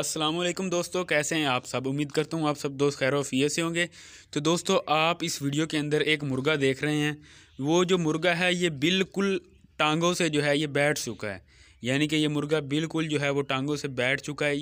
असलम दोस्तों कैसे हैं आप सब उम्मीद करता हूँ आप सब दोस्त खैर वफ़ी से होंगे तो दोस्तों आप इस वीडियो के अंदर एक मुर्गा देख रहे हैं वो जो मुर्गा है ये बिल्कुल टांगों से जो है ये बैठ चुका है यानी कि ये मुर्गा बिल्कुल जो है वो टांगों से बैठ चुका है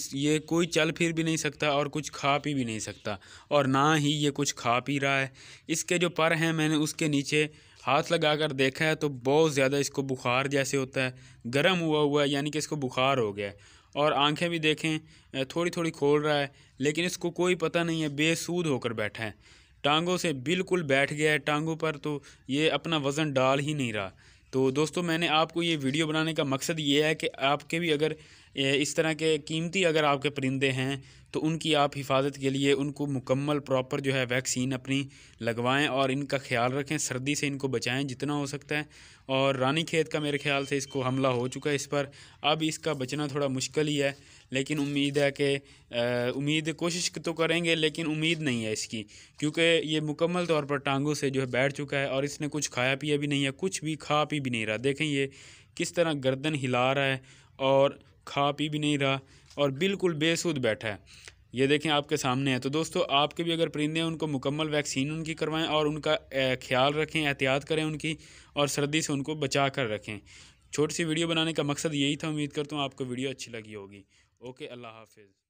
इस ये कोई चल फिर भी नहीं सकता और कुछ खा पी भी नहीं सकता और ना ही ये कुछ खा पी रहा है इसके जो पर हैं मैंने उसके नीचे हाथ लगा कर देखा है तो बहुत ज़्यादा इसको बुखार जैसे होता है गर्म हुआ हुआ है यानी कि इसको बुखार हो गया है और आंखें भी देखें थोड़ी थोड़ी खोल रहा है लेकिन इसको कोई पता नहीं है बेसूद होकर बैठा है टांगों से बिल्कुल बैठ गया है टांगों पर तो ये अपना वज़न डाल ही नहीं रहा तो दोस्तों मैंने आपको ये वीडियो बनाने का मकसद ये है कि आपके भी अगर इस तरह के कीमती अगर आपके परिंदे हैं तो उनकी आप हिफाजत के लिए उनको मुकम्मल प्रॉपर जो है वैक्सीन अपनी लगवाएं और इनका ख्याल रखें सर्दी से इनको बचाएं जितना हो सकता है और रानी खेत का मेरे ख्याल से इसको हमला हो चुका है इस पर अब इसका बचना थोड़ा मुश्किल ही है लेकिन उम्मीद है कि उम्मीद कोशिश तो करेंगे लेकिन उम्मीद नहीं है इसकी क्योंकि ये मुकम्मल तौर पर टांगों से जो है बैठ चुका है और इसने कुछ खाया पिया भी नहीं है कुछ भी खा पी भी नहीं रहा देखें ये किस तरह गर्दन हिला रहा है और खा पी भी नहीं रहा और बिल्कुल बेसुध बैठा है ये देखें आपके सामने है तो दोस्तों आपके भी अगर परिंदे हैं उनको मुकम्मल वैक्सीन उनकी करवाएं और उनका ख्याल रखें एहतियात करें उनकी और सर्दी से उनको बचा कर रखें छोटी सी वीडियो बनाने का मकसद यही था उम्मीद करता हूँ आपको वीडियो अच्छी लगी होगी ओके अल्लाह हाफिज़